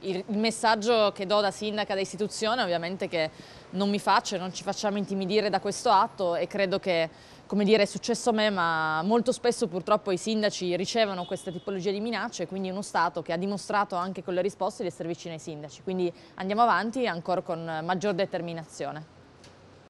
il messaggio che do da sindaca, da istituzione, ovviamente che non mi faccio, non ci facciamo intimidire da questo atto e credo che, come dire, è successo a me, ma molto spesso purtroppo i sindaci ricevono questa tipologia di minacce, e quindi uno Stato che ha dimostrato anche con le risposte di essere vicino ai sindaci. Quindi andiamo avanti ancora con maggior determinazione.